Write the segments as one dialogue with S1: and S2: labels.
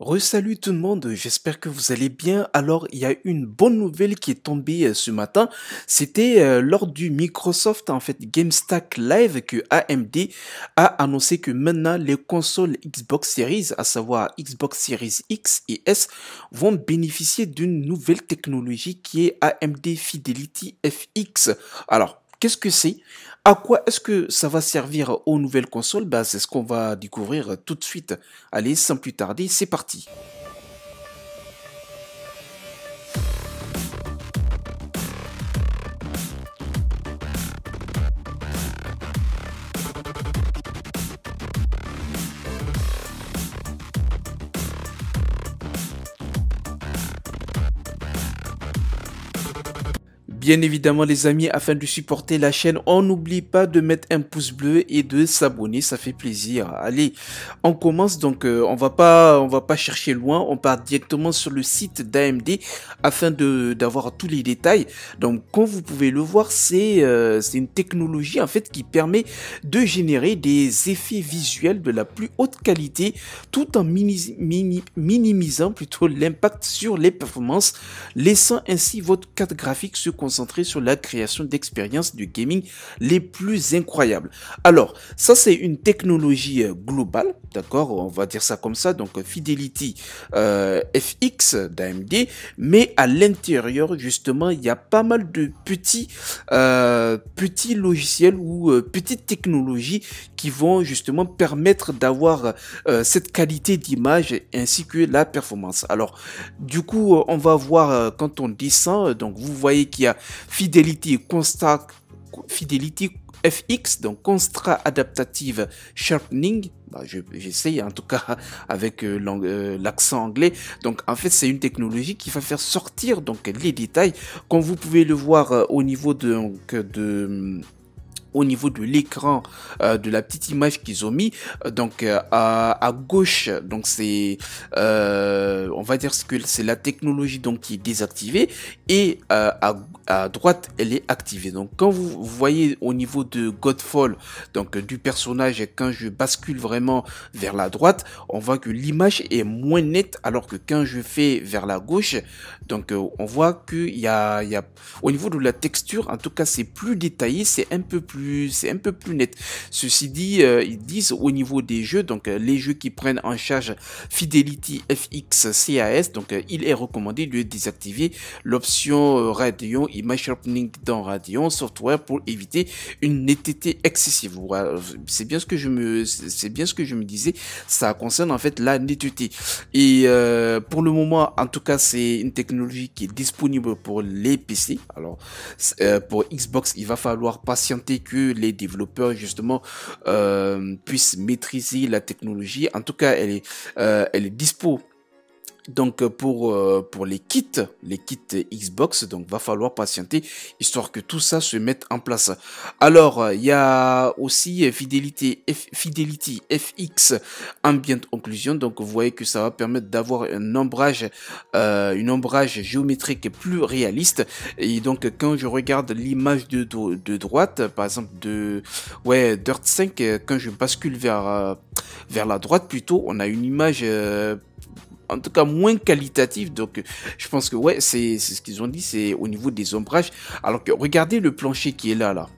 S1: Re-salut tout le monde, j'espère que vous allez bien. Alors, il y a une bonne nouvelle qui est tombée euh, ce matin. C'était euh, lors du Microsoft en fait GameStack Live que AMD a annoncé que maintenant les consoles Xbox Series, à savoir Xbox Series X et S, vont bénéficier d'une nouvelle technologie qui est AMD Fidelity FX. Alors, qu'est-ce que c'est à quoi est-ce que ça va servir aux nouvelles consoles bah, C'est ce qu'on va découvrir tout de suite. Allez, sans plus tarder, c'est parti. Bien évidemment les amis, afin de supporter la chaîne, on n'oublie pas de mettre un pouce bleu et de s'abonner, ça fait plaisir. Allez, on commence donc, euh, on va pas, on va pas chercher loin, on part directement sur le site d'AMD afin d'avoir tous les détails. Donc comme vous pouvez le voir, euh, c'est une technologie en fait qui permet de générer des effets visuels de la plus haute qualité tout en minimisant plutôt l'impact sur les performances, laissant ainsi votre carte graphique se concentrer sur la création d'expériences du gaming les plus incroyables. Alors, ça c'est une technologie euh, globale, d'accord On va dire ça comme ça, donc euh, Fidelity euh, FX d'AMD, mais à l'intérieur justement, il y a pas mal de petits, petits logiciels ou petites technologies qui vont justement permettre d'avoir cette qualité d'image ainsi que la performance. Alors, du coup, on va voir quand on descend, donc vous voyez qu'il y a Fidelity, FX, donc Constra Adaptative Sharpening. Bah, J'essaye en tout cas avec euh, euh, l'accent anglais. Donc en fait c'est une technologie qui va faire sortir donc les détails. Comme vous pouvez le voir euh, au niveau de au niveau de l'écran euh, de la petite image qu'ils ont mis euh, donc euh, à, gauche donc c'est on va dire ce que c'est la technologie donc qui est désactivée et à, droite elle est activée donc quand vous voyez au niveau de Godfall donc du personnage quand je bascule vraiment vers la droite on voit que l'image est moins nette alors que quand je fais vers la gauche donc on voit que il y a, y a au niveau de la texture en tout cas c'est plus détaillé c'est un peu plus c'est un peu plus net. Ceci dit, euh, ils disent au niveau des jeux, donc euh, les jeux qui prennent en charge Fidelity FX CAS, donc euh, il est recommandé de désactiver l'option Radeon Image Sharpening dans Radeon Software pour éviter une netteté excessive. c'est bien ce que je me, c'est bien ce que je me disais. Ça concerne en fait la netteté. Et pour le moment, en tout cas, c'est une technologie qui est disponible pour les PC. Alors pour Xbox, il va falloir patienter que les développeurs justement euh, puissent maîtriser la technologie. En tout cas, elle est, euh, elle est dispo donc euh, pour, euh, pour les kits, les kits Xbox, donc va falloir patienter histoire que tout ça se mette en place. Alors euh, il y a aussi Fidelity, FX Ambient Occlusion, donc vous voyez que ça va permettre d'avoir un ombrage, une ombrage géométrique plus réaliste. Et donc quand je regarde l'image de, droite, par exemple de ouais Dirt 5, quand je bascule vers vers la droite plutôt, on a une image en tout cas moins qualitatif. Donc je pense que ouais, c'est ce qu'ils ont dit, c'est au niveau des ombrages. Alors que regardez le plancher qui est là, là.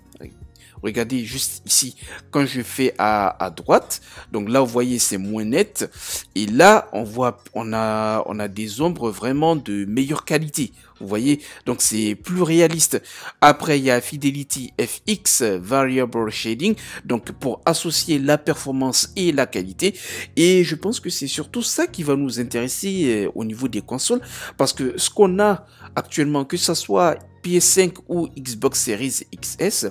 S1: Regardez juste ici, quand je fais à, droite, donc là vous voyez c'est moins net. Et là on voit, on a, on a des ombres vraiment de meilleure qualité. Vous voyez, donc c'est plus réaliste. Après, il y a Fidelity FX Variable Shading, donc pour associer la performance et la qualité. Et je pense que c'est surtout ça qui va nous intéresser euh, au niveau des consoles, parce que ce qu'on a actuellement, que ça soit PS5 ou Xbox Series XS,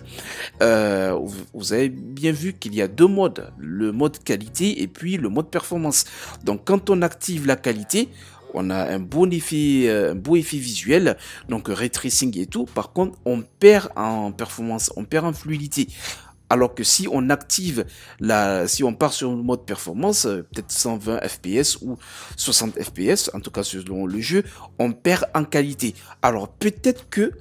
S1: euh, vous avez bien vu qu'il y a deux modes, le mode qualité et puis le mode performance. Donc quand on active la qualité, on a un bon effet, euh, un beau effet visuel, donc ray tracing et tout. Par contre, on perd en performance, on perd en fluidité. Alors que si on active la, si on part sur le mode performance, euh, peut-être 120 FPS ou 60 FPS, en tout cas selon le jeu, on perd en qualité. Alors peut-être que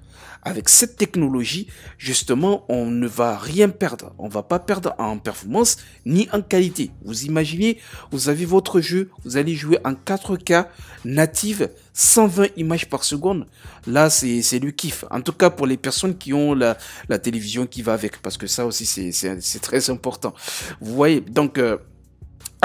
S1: avec cette technologie, justement, on ne va rien perdre. On ne va pas perdre en performance ni en qualité. Vous imaginez, vous avez votre jeu, vous allez jouer en 4K native, 120 images par seconde. Là, c'est le kiff. En tout cas, pour les personnes qui ont la, télévision qui va avec, parce que ça aussi, c'est très important. Vous voyez, donc... Euh,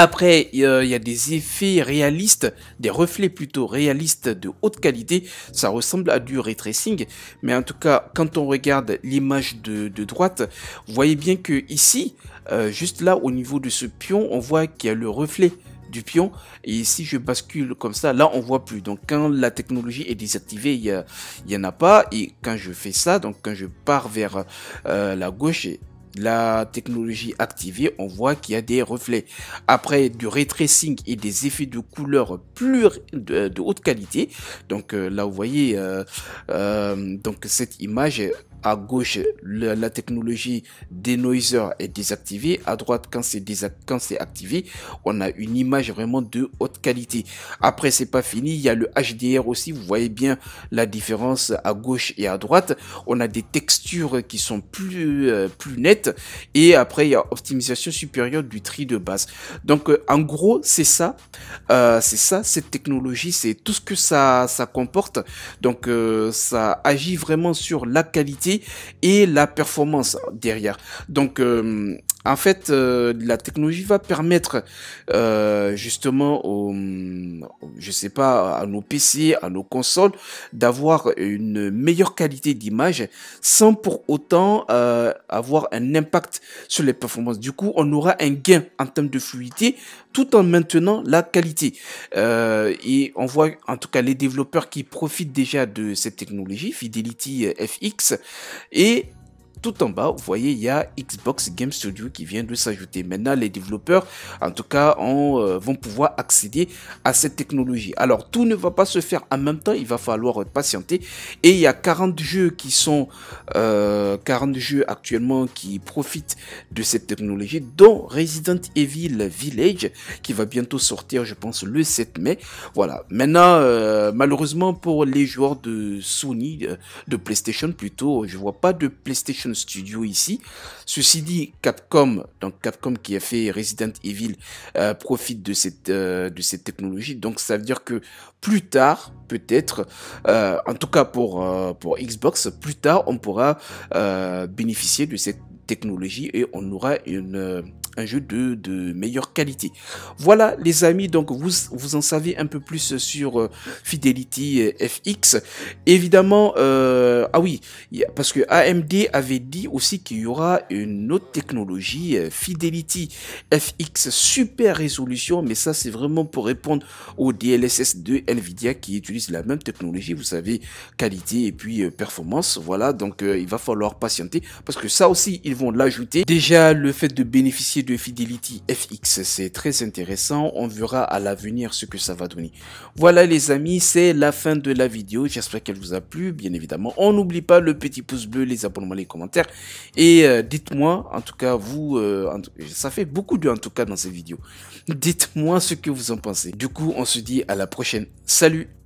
S1: après, il y a des effets réalistes, des reflets plutôt réalistes de haute qualité. Ça ressemble à du ray tracing. Mais en tout cas, quand on regarde l'image de, droite, vous voyez bien que ici, euh, juste là, au niveau de ce pion, on voit qu'il y a le reflet du pion et si je bascule comme ça là on voit plus donc quand la technologie est désactivée il y, en a pas et quand je fais ça donc quand je pars vers euh, la gauche la technologie activée, on voit qu'il y a des reflets. Après, du ray et des effets de couleur plus de, haute qualité. Donc euh, là, vous voyez, euh, euh, donc cette image à gauche, la, technologie des Denoiser est désactivée. À droite, quand c'est activé, on a une image vraiment de haute qualité. Après, c'est pas fini. Il y a le HDR aussi. Vous voyez bien la différence à gauche et à droite. On a des textures qui sont plus, euh, plus nettes. Et après, il y a optimisation supérieure du tri de base. Donc, euh, en gros, c'est ça. Euh, c'est ça, cette technologie. C'est tout ce que ça, ça comporte. Donc, ça agit vraiment sur la qualité et la performance derrière. Donc, euh, en fait, euh, la technologie va permettre euh, justement, aux, je sais pas, à nos PC, à nos consoles, d'avoir une meilleure qualité d'image sans pour autant euh, avoir un impact sur les performances. Du coup, on aura un gain en termes de fluidité tout en maintenant la qualité. et on voit en tout cas les développeurs qui profitent déjà de cette technologie, Fidelity FX, et tout en bas, vous voyez, il y a Xbox Game Studio qui vient de s'ajouter. Maintenant, les développeurs, en tout cas, euh, vont pouvoir accéder à cette technologie. Alors, tout ne va pas se faire en même temps, il va falloir patienter. Et il y a 40 jeux qui sont, 40 euh, jeux actuellement qui profitent de cette technologie, dont Resident Evil Village, qui va bientôt sortir, je pense, le 7 mai. Voilà. Maintenant, euh, malheureusement pour les joueurs de Sony, de PlayStation plutôt, je vois pas de PlayStation Studio ici. Ceci dit, Capcom, donc Capcom qui a fait Resident Evil, euh, profite de cette, euh, de cette technologie. Donc ça veut dire que plus tard, peut-être, euh, en tout cas pour, pour Xbox, plus tard on pourra bénéficier de cette technologie et on aura une jeu de, de meilleure qualité. Voilà les amis, donc vous, vous en savez un peu plus sur euh, Fidelity euh, FX. Évidemment, euh, ah oui, parce que AMD avait dit aussi qu'il y aura une autre technologie, Fidelity FX Super Résolution, mais ça c'est vraiment pour répondre au DLSS de Nvidia qui utilise la même technologie, vous savez, qualité et puis performance. Voilà, donc il va falloir patienter parce que ça aussi ils vont l'ajouter. Déjà le fait de bénéficier de de Fidelity FX. C'est très intéressant. On verra à l'avenir ce que ça va donner. Voilà les amis, c'est la fin de la vidéo. J'espère qu'elle vous a plu, bien évidemment. On n'oublie pas le petit pouce bleu, les abonnements, les commentaires. Et euh, dites-moi, en tout cas, vous, euh, ça fait beaucoup de en tout cas dans ces vidéo. Dites-moi ce que vous en pensez. Du coup, on se dit à la prochaine. Salut